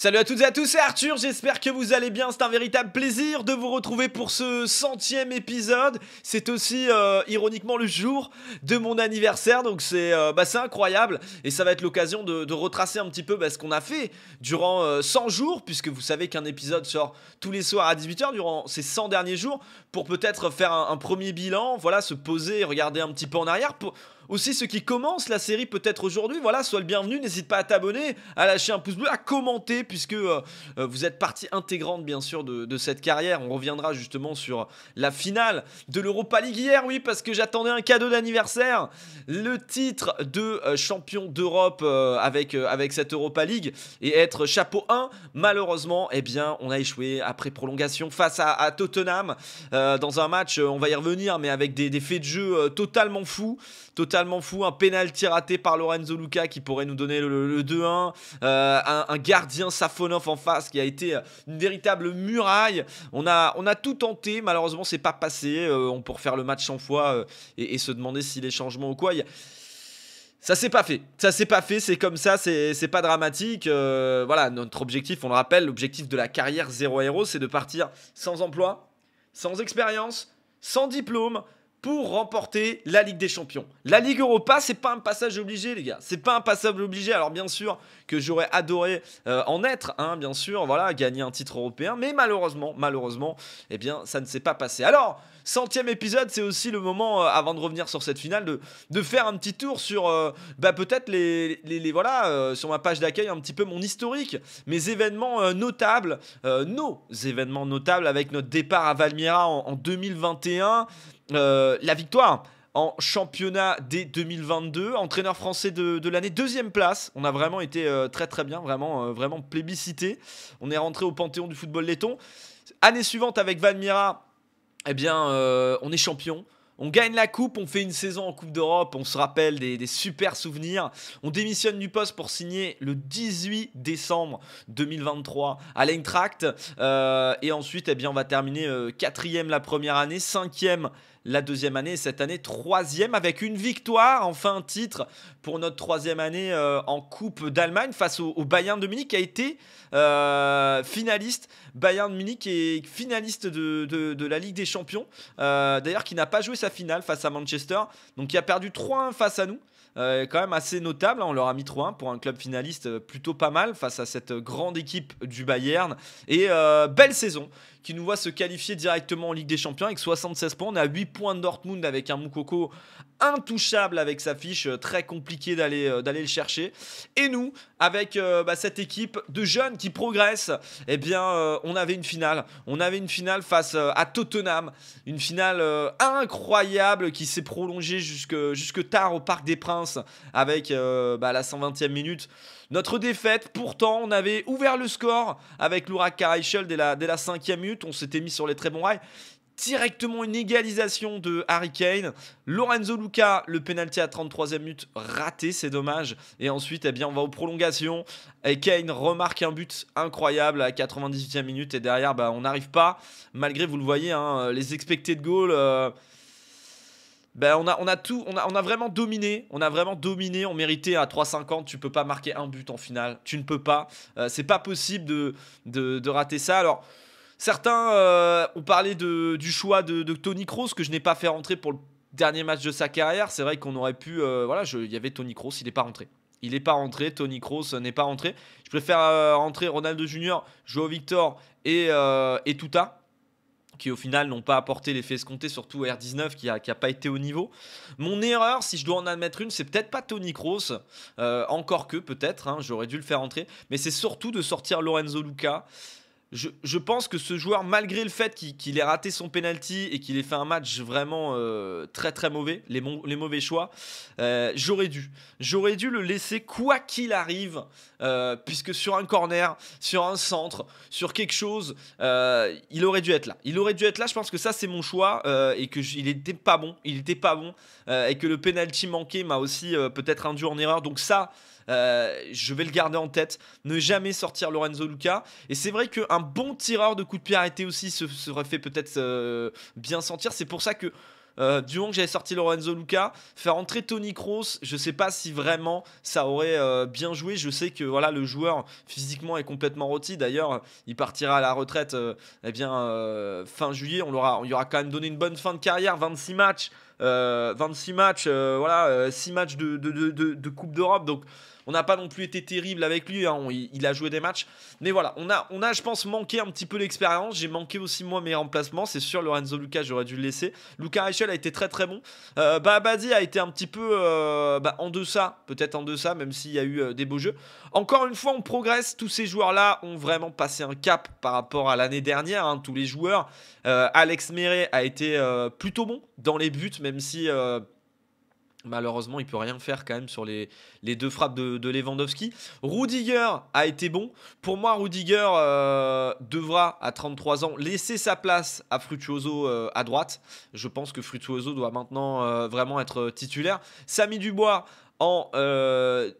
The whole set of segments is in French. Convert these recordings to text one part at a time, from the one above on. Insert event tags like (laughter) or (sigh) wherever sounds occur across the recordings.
Salut à toutes et à tous, c'est Arthur, j'espère que vous allez bien, c'est un véritable plaisir de vous retrouver pour ce centième épisode, c'est aussi euh, ironiquement le jour de mon anniversaire, donc c'est euh, bah, incroyable, et ça va être l'occasion de, retracer un petit peu bah, ce qu'on a fait durant 100 euh, jours, puisque vous savez qu'un épisode sort tous les soirs à 18h durant ces 100 derniers jours, pour peut-être faire un, premier bilan, voilà, se poser, regarder un petit peu en arrière, pour aussi ceux qui commencent la série peut-être aujourd'hui. Voilà, sois le bienvenu. N'hésite pas à t'abonner, à lâcher un pouce bleu, à commenter, puisque euh, euh, vous êtes partie intégrante, bien sûr, de, cette carrière. On reviendra justement sur la finale de l'Europa League hier, oui, parce que j'attendais un cadeau d'anniversaire. Le titre de euh, champion d'Europe avec, avec cette Europa League et être chapeau 1. Malheureusement, eh bien, on a échoué après prolongation face à, Tottenham dans un match, on va y revenir, mais avec des, des faits de jeu totalement fous, totalement fou. Un penalty raté par Lorenzo Luca qui pourrait nous donner le, 2-1. Euh, un, gardien Safonov en face qui a été euh, une véritable muraille. On a, on a tout tenté. Malheureusement, c'est pas passé. Euh, on peut faire le match sans fois et, se demander si les changements ou quoi. Ça s'est pas fait. Ça s'est pas fait. C'est comme ça. C'est pas dramatique. voilà, notre objectif, on le rappelle, l'objectif de la carrière zéro héros, c'est de partir sans emploi, sans expérience, sans diplôme, pour remporter la Ligue des Champions. La Ligue Europa, c'est pas un passage obligé, les gars. C'est pas un passage obligé. Alors bien sûr que j'aurais adoré euh, en être, hein, bien sûr, voilà, gagner un titre européen, mais malheureusement, malheureusement, eh bien, ça ne s'est pas passé. Alors, centième épisode, c'est aussi le moment, euh, avant de revenir sur cette finale, de, de faire un petit tour sur euh, bah, peut-être les, les, voilà, euh, sur ma page d'accueil, un petit peu mon historique, mes événements notables, nos événements notables avec notre départ à Valmira en, 2021, la victoire en championnat dès 2022, entraîneur français de, l'année, deuxième place. On a vraiment été très très bien, vraiment vraiment plébiscité. On est rentré au panthéon du football laiton. Année suivante avec Valmira, eh bien, euh, on est champion. On gagne la coupe, on fait une saison en Coupe d'Europe, on se rappelle des, super souvenirs. On démissionne du poste pour signer le 18 décembre 2023 à l'Eintracht. Euh, et ensuite, eh bien, on va terminer euh, quatrième la première année, cinquième la deuxième année cette année troisième avec une victoire, enfin un titre pour notre troisième année euh, en Coupe d'Allemagne face au, Bayern de Munich qui a été euh, finaliste. Bayern de Munich est finaliste de, la Ligue des Champions, euh, d'ailleurs qui n'a pas joué sa finale face à Manchester, donc qui a perdu 3-1 face à nous. quand même assez notable. Hein. on leur a mis 3-1 pour un club finaliste plutôt pas mal face à cette grande équipe du Bayern. Et belle saison qui nous voit se qualifier directement en Ligue des Champions avec 76 points. On a 8 points de Dortmund avec un Moukoko intouchable avec sa fiche, euh, très compliqué d'aller euh, d'aller le chercher. Et nous, avec euh, bah, cette équipe de jeunes qui progresse, eh bien, on avait une finale. On avait une finale face à Tottenham, une finale incroyable qui s'est prolongée jusque, jusque tard au Parc des Princes avec bah, la 120e minute. Notre défaite, pourtant, on avait ouvert le score avec Loura Reichel dès la, dès la 5e minute on s'était mis sur les très bons rails. Directement une égalisation de Harry Kane. Lorenzo Luca, le penalty à 33e minute raté, c'est dommage. Et ensuite, eh bien, on va aux prolongations. Et Kane remarque un but incroyable à 98e minute. Et derrière, bah, on n'arrive pas. Malgré, vous le voyez, hein, les expected goals. goal. Euh, bah, on, a, on a tout, on on a vraiment dominé, on a vraiment dominé, on méritait à 3,50, tu peux pas marquer un but en finale, tu ne peux pas, euh, c'est pas possible de, de, de rater ça, alors Certains euh, ont parlé du choix de, Tony Kroos que je n'ai pas fait rentrer pour le dernier match de sa carrière. C'est vrai qu'on aurait pu. Euh, voilà, il y avait Tony Kroos, il n'est pas rentré. Il n'est pas rentré, Tony Kroos n'est pas rentré. Je préfère entrer euh, rentrer Ronaldo Junior, Joao Victor et, et Tuta qui au final n'ont pas apporté l'effet escompté, surtout R19 qui n'a qui a pas été au niveau. Mon erreur, si je dois en admettre une, c'est peut-être pas Tony Kroos, encore que peut-être, hein, j'aurais dû le faire entrer, mais c'est surtout de sortir Lorenzo Luca je, pense que ce joueur, malgré le fait qu'il ait raté son penalty et qu'il ait fait un match vraiment euh, très très mauvais, les, mauvais choix, euh, j'aurais dû. J'aurais dû le laisser quoi qu'il arrive, euh, puisque sur un corner, sur un centre, sur quelque chose, il aurait dû être là. Il aurait dû être là, je pense que ça c'est mon choix et qu'il n'était pas bon, il n'était pas bon et que le penalty manqué m'a aussi peut-être induit en erreur. Donc ça, euh, je vais le garder en tête. Ne jamais sortir Lorenzo Luca. Et c'est vrai qu'un bon tireur de coup de pied arrêté aussi se serait fait peut-être euh, bien sentir. C'est pour ça que euh, du moment que j'avais sorti Lorenzo Luca, faire entrer Tony Kroos, je ne sais pas si vraiment ça aurait bien joué. Je sais que voilà le joueur physiquement est complètement rôti. D'ailleurs, il partira à la retraite eh bien fin juillet. On, l'aura. on aura quand même donné une bonne fin de carrière, 26 matchs. 26 euh, matchs, euh, voilà, 6 euh, matchs de, de, Coupe d'Europe. Donc, on n'a pas non plus été terrible avec lui. Hein. il, a joué des matchs. Mais voilà, on a, on a je pense, manqué un petit peu l'expérience. J'ai manqué aussi, moi, mes remplacements. C'est sûr, Lorenzo Lucas, j'aurais dû le laisser. Lucas Reichel a été très, très bon. Euh, Babadi a été un petit peu bah, en deçà, peut-être en deçà, même s'il y a eu des beaux jeux. Encore une fois, on progresse. Tous ces joueurs-là ont vraiment passé un cap par rapport à l'année dernière. Hein. tous les joueurs. Alex Méré a été plutôt bon dans les buts, même si euh, malheureusement, il peut rien faire quand même sur les, deux frappes de, Lewandowski. Rudiger a été bon. Pour moi, Rudiger euh, devra, à 33 ans, laisser sa place à Frutuoso euh, à droite. Je pense que Frutuoso doit maintenant vraiment être titulaire. Samy Dubois en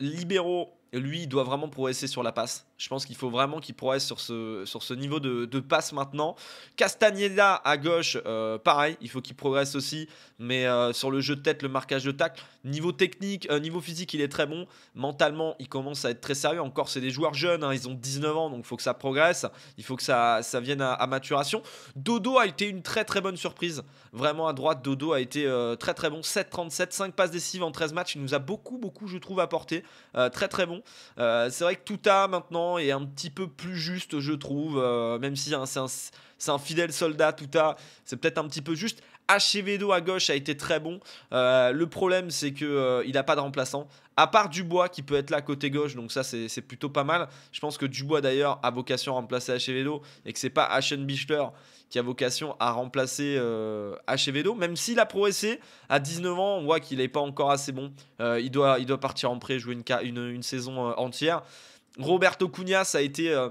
libéraux, lui, doit vraiment progresser sur la passe. Je pense qu'il faut vraiment qu'il progresse sur ce, sur ce niveau de, passe maintenant. Castagnella à gauche, euh, pareil, il faut qu'il progresse aussi. Mais euh, sur le jeu de tête, le marquage de tacle, niveau technique, euh, niveau physique, il est très bon. Mentalement, il commence à être très sérieux. Encore, c'est des joueurs jeunes, hein, ils ont 19 ans, donc il faut que ça progresse. Il faut que ça, ça vienne à, maturation. Dodo a été une très très bonne surprise. Vraiment à droite, Dodo a été très très bon. 7-37, 5 passes décisives en 13 matchs. Il nous a beaucoup beaucoup, je trouve, apporté. très très bon. c'est vrai que tout a maintenant et un petit peu plus juste, je trouve. Euh, même si hein, c'est un, fidèle soldat, tout à. C'est peut-être un petit peu juste. Achevedo à gauche a été très bon. Euh, le problème, c'est qu'il euh, n'a pas de remplaçant. À part Dubois qui peut être là côté gauche, donc ça c'est plutôt pas mal. Je pense que Dubois d'ailleurs a vocation à remplacer Achevedo et que c'est pas Ashen Bichler qui a vocation à remplacer Achevedo. Même s'il a progressé à 19 ans, on voit qu'il n'est pas encore assez bon. il, doit, il doit partir en prêt, jouer une saison entière. Roberto Cunha, ça a été euh,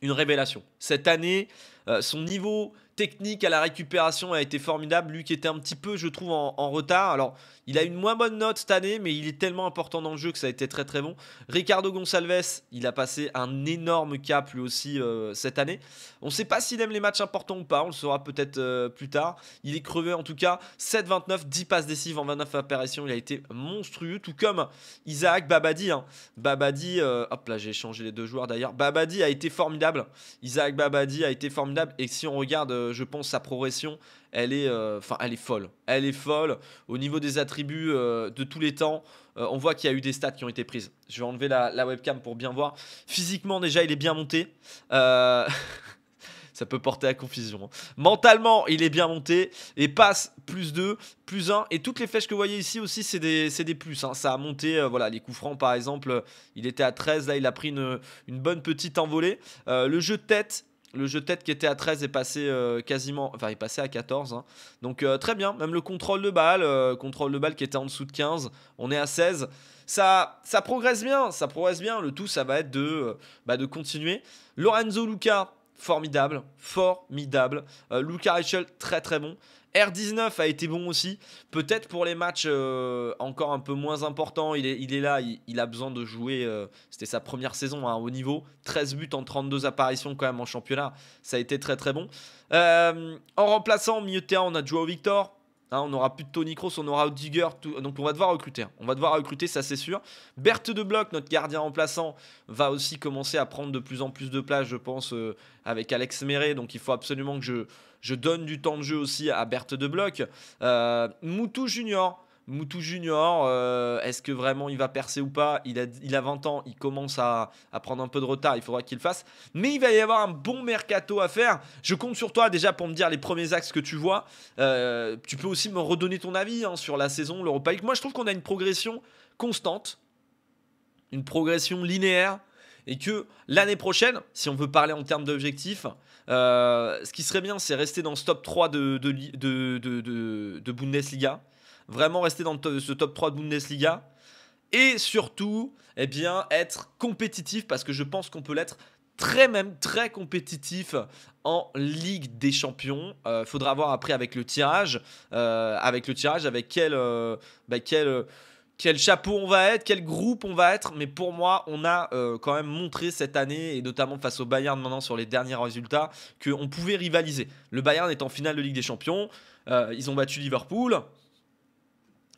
une révélation. Cette année, euh, son niveau technique à la récupération a été formidable. Lui qui était un petit peu, je trouve, en, retard. Alors, il a une moins bonne note cette année, mais il est tellement important dans le jeu que ça a été très très bon. Ricardo Gonsalves, il a passé un énorme cap lui aussi euh, cette année. On ne sait pas s'il aime les matchs importants ou pas, on le saura peut-être euh, plus tard. Il est crevé en tout cas. 7-29, 10 passes décisives en 29 apparitions. Il a été monstrueux, tout comme Isaac Babadi. Hein. Babadi, euh, hop là, j'ai changé les deux joueurs d'ailleurs. Babadi a été formidable. Isaac Babadi a été formidable. Et si on regarde euh, je pense, sa progression, elle est, euh, enfin, elle est folle. Elle est folle au niveau des attributs euh, de tous les temps. on voit qu'il y a eu des stats qui ont été prises. Je vais enlever la, webcam pour bien voir. Physiquement, déjà, il est bien monté. (laughs) ça peut porter à confusion. Hein. Mentalement, il est bien monté et passe plus 2, plus 1. Et toutes les flèches que vous voyez ici aussi, c'est des, plus. Hein. Ça a monté, voilà, les coups francs par exemple, il était à 13, là il a pris une, bonne petite envolée. le jeu de tête, le jeu de tête qui était à 13 est passé euh, quasiment, enfin est passé à 14. Hein. Donc euh, très bien, même le contrôle de balle, euh, contrôle de balle qui était en dessous de 15, on est à 16. Ça, ça progresse bien, ça progresse bien. Le tout, ça va être de, bah, de continuer. Lorenzo Luca, formidable, formidable. Luca Rachel, très très bon. R19 a été bon aussi. Peut-être pour les matchs euh, encore un peu moins importants. Il est, là, il, a besoin de jouer. Euh, c'était sa première saison à hein, haut niveau. 13 buts en 32 apparitions quand même en championnat. Ça a été très très bon. Euh, en remplaçant au milieu de terrain, on a joué au Victor. Hein, on aura plus de Tony Cross, on aura Digger, donc on va devoir recruter. Hein. On va devoir recruter, ça c'est sûr. Berthe de Bloc, notre gardien remplaçant, va aussi commencer à prendre de plus en plus de place, je pense, euh, avec Alex Méré. Donc il faut absolument que je, je donne du temps de jeu aussi à Berthe de Bloc. Euh, Moutou Junior, Moutou Junior, euh, est-ce que vraiment il va percer ou pas il a, il a 20 ans, il commence à, prendre un peu de retard, il faudra qu'il fasse. Mais il va y avoir un bon mercato à faire. Je compte sur toi déjà pour me dire les premiers axes que tu vois. Euh, tu peux aussi me redonner ton avis hein, sur la saison, l'Europa League. Moi, je trouve qu'on a une progression constante, une progression linéaire. Et que l'année prochaine, si on veut parler en termes d'objectifs, euh, ce qui serait bien, c'est rester dans ce top 3 de, de, de Bundesliga vraiment rester dans ce top 3 de Bundesliga et surtout, et eh bien, être compétitif parce que je pense qu'on peut l'être très même très compétitif en Ligue des Champions. Euh, faudra voir après avec le tirage, euh, avec le tirage, avec quel, euh, bah, quel, quel chapeau on va être, quel groupe on va être. Mais pour moi, on a quand même montré cette année et notamment face au Bayern maintenant sur les derniers résultats qu'on pouvait rivaliser. Le Bayern est en finale de Ligue des Champions. ils ont battu Liverpool.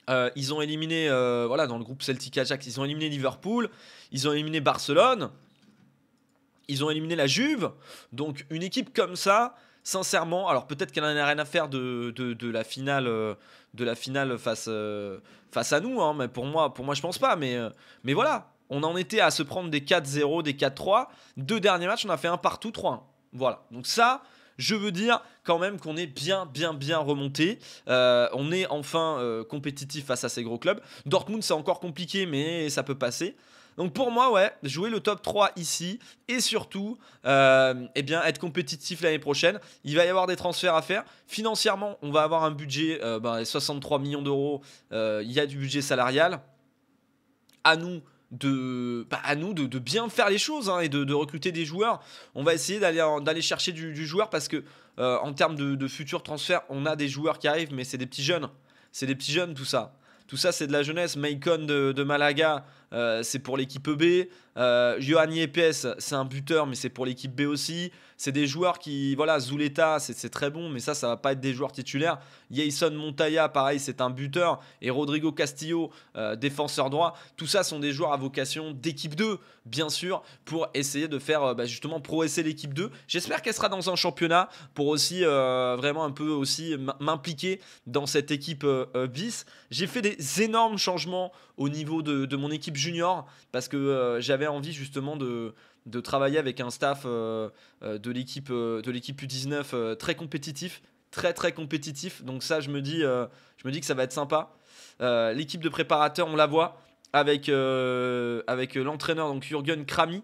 Euh, ils ont éliminé, euh, voilà, dans le groupe Celtic Ajax, ils ont éliminé Liverpool, ils ont éliminé Barcelone, ils ont éliminé la Juve. Donc une équipe comme ça, sincèrement, alors peut-être qu'elle n'a rien à faire de, de, la finale, euh, de la finale face, face à nous, hein, mais pour moi, pour moi je pense pas. Mais, mais voilà, on en était à se prendre des 4-0, des 4-3. Deux derniers matchs, on a fait un partout, 3-1. Voilà. Donc ça, je veux dire quand même qu'on est bien, bien, bien remonté. Euh, on est enfin euh, compétitif face à ces gros clubs. Dortmund, c'est encore compliqué, mais ça peut passer. Donc pour moi, ouais, jouer le top 3 ici et surtout, euh, eh bien, être compétitif l'année prochaine. Il va y avoir des transferts à faire. Financièrement, on va avoir un budget, 63 ben, millions d'euros. Il y a du budget salarial. À nous de bah, à nous de, bien faire les choses hein, et de, recruter des joueurs. On va essayer d'aller chercher du, joueur parce que euh, en termes de, futurs transferts, on a des joueurs qui arrivent, mais c'est des petits jeunes. C'est des petits jeunes tout ça. Tout ça c'est de la jeunesse. Maicon de, Malaga, euh, c'est pour l'équipe e B. Euh, Johan c'est un buteur, mais c'est pour l'équipe B aussi. C'est des joueurs qui, voilà, Zuleta, c'est très bon, mais ça, ça va pas être des joueurs titulaires. Jason Montaya, pareil, c'est un buteur. Et Rodrigo Castillo, euh, défenseur droit. Tout ça sont des joueurs à vocation d'équipe 2, bien sûr, pour essayer de faire euh, bah, justement progresser l'équipe 2. J'espère qu'elle sera dans un championnat pour aussi vraiment un peu aussi m'impliquer dans cette équipe bis. J'ai fait des énormes changements au niveau de, mon équipe junior parce que euh, j'avais envie justement de, travailler avec un staff euh, euh, de l'équipe de U19 très compétitif, très très compétitif. Donc ça, je me dis, je me dis que ça va être sympa. l'équipe de préparateur, on la voit avec avec l'entraîneur donc Jürgen Krami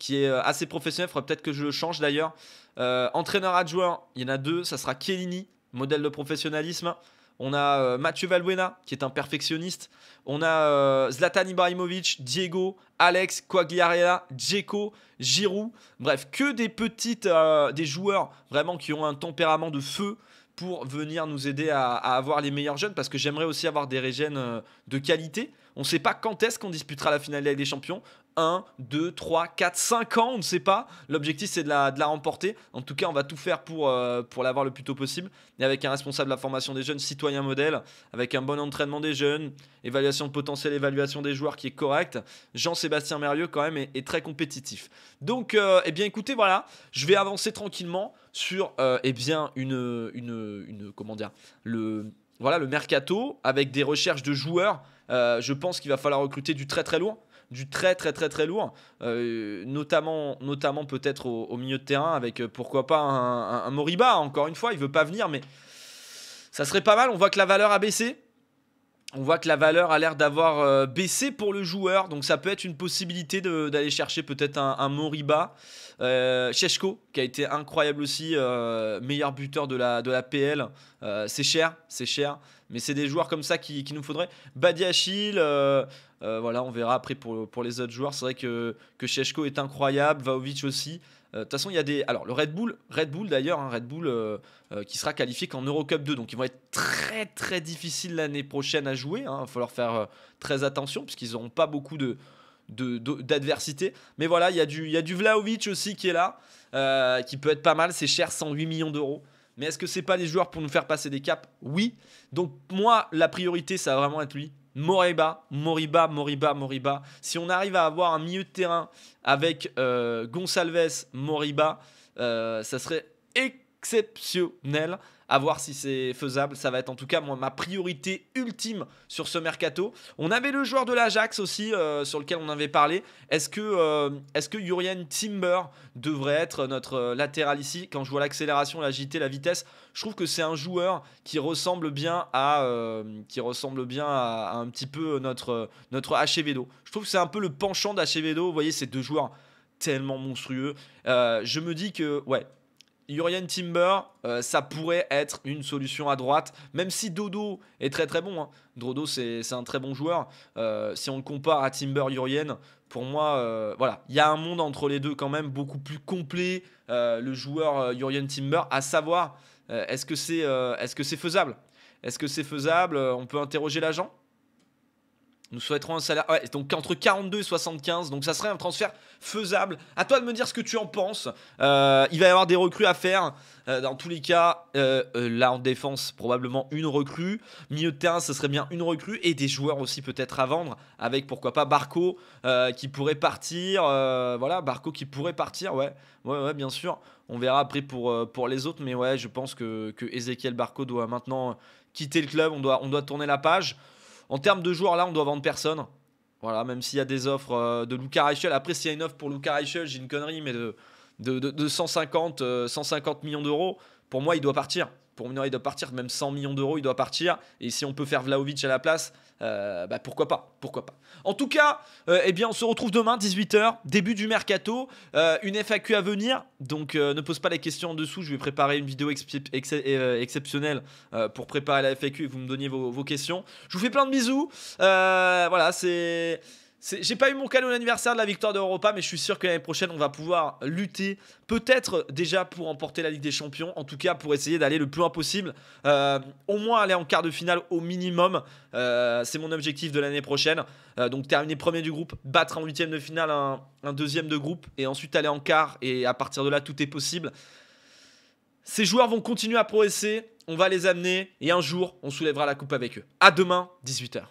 qui est assez professionnel. Il faudrait peut-être que je le change d'ailleurs. entraîneur adjoint, il y en a deux. Ça sera Kellini, modèle de professionnalisme. On a euh, Mathieu Valbuena, qui est un perfectionniste. On a euh, Zlatan Ibrahimovic, Diego, Alex, Quagliarella, Djeko, Giroud. Bref, que des petites, euh, des joueurs vraiment qui ont un tempérament de feu pour venir nous aider à, à avoir les meilleurs jeunes, parce que j'aimerais aussi avoir des régènes de qualité. On ne sait pas quand est-ce qu'on disputera la finale des Champions. 1, 2, 3, 4, 5 ans, on ne sait pas. L'objectif, c'est de la, remporter. En tout cas, on va tout faire pour, euh, pour l'avoir le plus tôt possible. Et avec un responsable de la formation des jeunes, citoyen modèle, avec un bon entraînement des jeunes, évaluation de potentiel, évaluation des joueurs qui est correcte. Jean-Sébastien Merlieu, quand même, est, très compétitif. Donc, euh, eh bien, écoutez, voilà, je vais avancer tranquillement sur, euh, eh bien, une, une, dire, le, voilà, le mercato avec des recherches de joueurs. je pense qu'il va falloir recruter du très très lourd du très très très très lourd, euh, notamment, notamment peut-être au, milieu de terrain avec euh, pourquoi pas un, Moriba, encore une fois, il veut pas venir, mais ça serait pas mal, on voit que la valeur a baissé. On voit que la valeur a l'air d'avoir euh, baissé pour le joueur, donc ça peut être une possibilité d'aller chercher peut-être un, Moriba. Cheshko qui a été incroyable aussi, meilleur buteur de la, de la PL, c'est cher, c'est cher. Mais c'est des joueurs comme ça qui, nous faudrait. Badiachil, euh, euh, voilà, on verra après pour, pour les autres joueurs. C'est vrai que, que est incroyable, Vlaovic aussi. Euh, de toute façon, il y a des. Alors, le Red Bull, Red Bull d'ailleurs, hein, Red Bull qui sera qualifié qu'en Eurocup 2. Donc, ils vont être très très difficiles l'année prochaine à jouer. Il hein. va falloir faire très attention, puisqu'ils n'auront pas beaucoup de d'adversité. Mais voilà, il y, a du, il y a du Vlaovic aussi qui est là, qui peut être pas mal. C'est cher, 108 millions d'euros. Mais est-ce que c'est pas les joueurs pour nous faire passer des caps Oui. Donc moi, la priorité, ça va vraiment être lui. Moriba, Moriba, Moriba, Moriba. Si on arrive à avoir un milieu de terrain avec euh, Gonsalves, Moriba, euh, ça serait exceptionnel. À voir si c'est faisable. Ça va être en tout cas ma priorité ultime sur ce mercato. On avait le joueur de l'Ajax aussi euh, sur lequel on avait parlé. Est-ce que, euh, est que Timber devrait être notre euh, latéral ici Quand je vois l'accélération, l'agité, la vitesse, je trouve que c'est un joueur qui ressemble bien à, qui ressemble bien à, un petit peu notre, notre Achevedo. Je trouve que c'est un peu le penchant d'Achevedo. Vous voyez, ces deux joueurs tellement monstrueux. je me dis que, ouais, Yurien Timber, euh, ça pourrait être une solution à droite, même si Dodo est très très bon. Hein. Dodo, c'est un très bon joueur. Euh, si on le compare à Timber Urien, pour moi, euh, voilà, il y a un monde entre les deux quand même, beaucoup plus complet, le joueur Urien Timber, à savoir, est-ce que c'est est -ce c'est faisable Est-ce que c'est faisable On peut interroger l'agent nous souhaiterons un salaire. Ouais, donc entre 42 et 75. Donc ça serait un transfert faisable. À toi de me dire ce que tu en penses. Euh, il va y avoir des recrues à faire. Euh, dans tous les cas, euh, là en défense, probablement une recrue. Milieu de terrain, ce serait bien une recrue. Et des joueurs aussi peut-être à vendre. Avec pourquoi pas Barco qui pourrait partir. voilà, Barco qui pourrait partir. Ouais, ouais, ouais, bien sûr. On verra après pour, pour les autres. Mais ouais, je pense que, que Ezekiel Barco doit maintenant quitter le club. On doit, on doit tourner la page. En termes de joueurs, là, on doit vendre personne. Voilà, même s'il y a des offres euh, de Luca Reichel. Après, s'il y a une offre pour Luca Reichel, j'ai une connerie, mais de, 150, 150 euh, millions d'euros, pour moi, il doit partir. Pour moi, il doit partir. Même 100 millions d'euros, il doit partir. Et si on peut faire Vlaovic à la place, euh, bah, pourquoi pas Pourquoi pas En tout cas, euh, eh bien, on se retrouve demain, 18h, début du mercato. Euh, une FAQ à venir. Donc, ne pose pas les questions en dessous. Je vais préparer une vidéo exceptionnelle pour préparer la FAQ et que vous me donniez vos, questions. Je vous fais plein de bisous. voilà, c'est. J'ai pas eu mon cadeau l'anniversaire de la victoire de Europa, mais je suis sûr que l'année prochaine, on va pouvoir lutter, peut-être déjà pour emporter la Ligue des Champions, en tout cas pour essayer d'aller le plus loin possible, euh, au moins aller en quart de finale au minimum. Euh, c'est mon objectif de l'année prochaine. Euh, donc terminer premier du groupe, battre en huitième de finale un, un deuxième de groupe, et ensuite aller en quart, et à partir de là, tout est possible. Ces joueurs vont continuer à progresser, on va les amener, et un jour, on soulèvera la coupe avec eux. À demain, 18h.